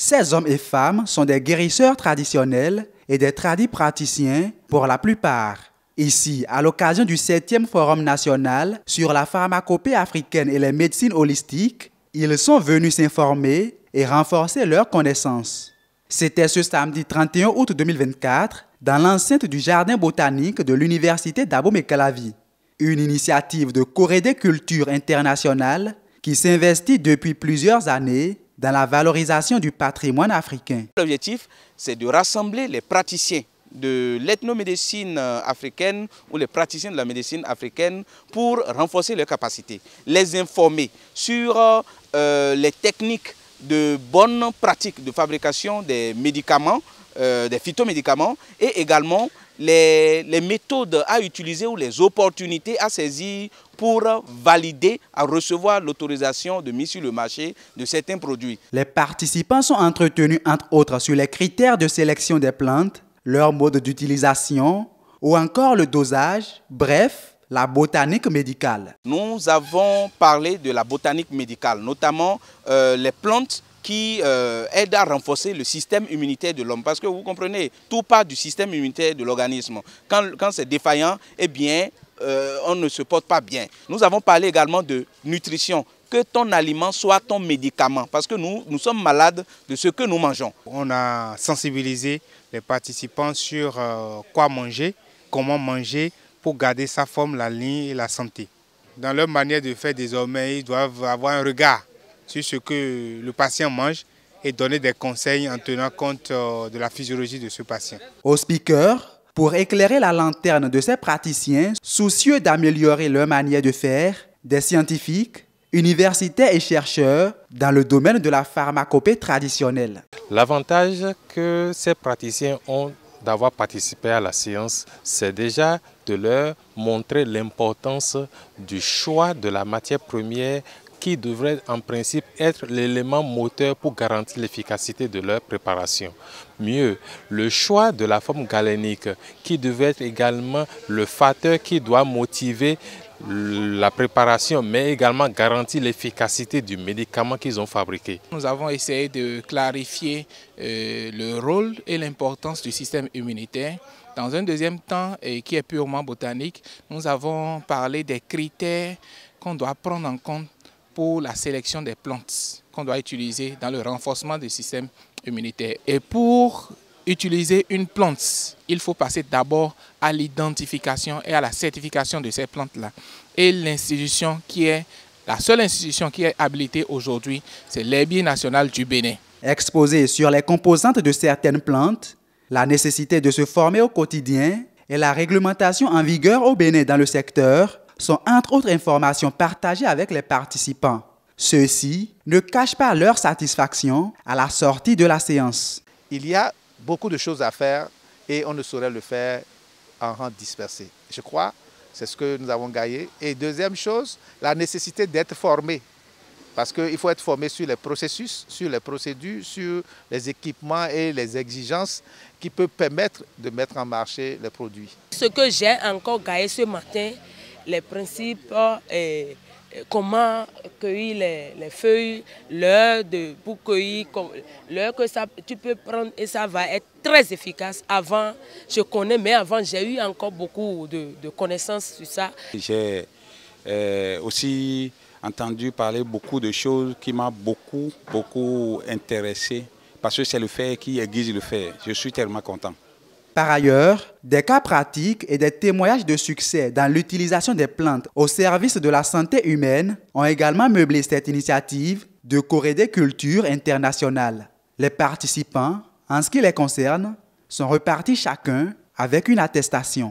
Ces hommes et femmes sont des guérisseurs traditionnels et des tradis praticiens pour la plupart. Ici, à l'occasion du 7e Forum national sur la pharmacopée africaine et les médecines holistiques, ils sont venus s'informer et renforcer leurs connaissances. C'était ce samedi 31 août 2024 dans l'enceinte du Jardin botanique de l'Université d'Abomey-Calavi, une initiative de Corée des cultures internationales qui s'investit depuis plusieurs années dans la valorisation du patrimoine africain. L'objectif, c'est de rassembler les praticiens de l'ethnomédecine euh, africaine ou les praticiens de la médecine africaine pour renforcer leurs capacités, les informer sur euh, euh, les techniques de bonnes pratiques de fabrication des médicaments, des phytomédicaments et également les, méthodes à utiliser ou les opportunités à saisir pour valider, à recevoir l'autorisation de mise sur le marché de certains produits. Les participants sont entretenus entre autres sur les critères de sélection des plantes, leur mode d'utilisation ou encore le dosage, bref, la botanique médicale. Nous avons parlé de la botanique médicale, notamment euh, les plantes qui euh, aide à renforcer le système immunitaire de l'homme. Parce que vous comprenez, tout part du système immunitaire de l'organisme. Quand, quand c'est défaillant, eh bien, euh, on ne se porte pas bien. Nous avons parlé également de nutrition que ton aliment soit ton médicament, parce que nous, nous sommes malades de ce que nous mangeons. On a sensibilisé les participants sur euh, quoi manger, comment manger pour garder sa forme, la ligne et la santé. Dans leur manière de faire désormais, ils doivent avoir un regard sur ce que le patient mange et donner des conseils en tenant compte euh, de la physiologie de ce patient. Au speaker, pour éclairer la lanterne de ces praticiens soucieux d'améliorer leur manière de faire, des scientifiques, universitaires et chercheurs dans le domaine de la pharmacopée traditionnelle. L'avantage que ces praticiens ont d'avoir participé à la séance, c'est déjà de leur montrer l'importance du choix de la matière première qui devrait en principe être l'élément moteur pour garantir l'efficacité de leur préparation. Mieux, le choix de la forme galénique qui devait être également le facteur qui doit motiver la préparation, mais également garantir l'efficacité du médicament qu'ils ont fabriqué. Nous avons essayé de clarifier euh, le rôle et l'importance du système immunitaire. Dans un deuxième temps, et qui est purement botanique, nous avons parlé des critères qu'on doit prendre en compte pour la sélection des plantes qu'on doit utiliser dans le renforcement du système immunitaire. Et pour utiliser une plante, il faut passer d'abord à l'identification et à la certification de ces plantes-là. Et l'institution qui est, la seule institution qui est habilitée aujourd'hui, c'est l'Herbier national du Bénin. Exposé sur les composantes de certaines plantes, la nécessité de se former au quotidien et la réglementation en vigueur au Bénin dans le secteur, sont entre autres informations partagées avec les participants. Ceux-ci ne cachent pas leur satisfaction à la sortie de la séance. Il y a beaucoup de choses à faire et on ne saurait le faire en rang dispersé. Je crois c'est ce que nous avons gagné. Et deuxième chose, la nécessité d'être formé. Parce qu'il faut être formé sur les processus, sur les procédures, sur les équipements et les exigences qui peuvent permettre de mettre en marché les produits. Ce que j'ai encore gagné ce matin, les principes et comment cueillir les, feuilles, l'heure de pour cueillir, l'heure que ça, tu peux prendre et ça va être très efficace. Avant, je connais, mais avant, j'ai eu encore beaucoup de, connaissances sur ça. J'ai euh, aussi entendu parler beaucoup de choses qui m'ont beaucoup, beaucoup intéressé parce que c'est le fait qui aiguise le fait. Je suis tellement content. Par ailleurs, des cas pratiques et des témoignages de succès dans l'utilisation des plantes au service de la santé humaine ont également meublé cette initiative de Corée des cultures Internationale. Les participants, en ce qui les concerne, sont repartis chacun avec une attestation.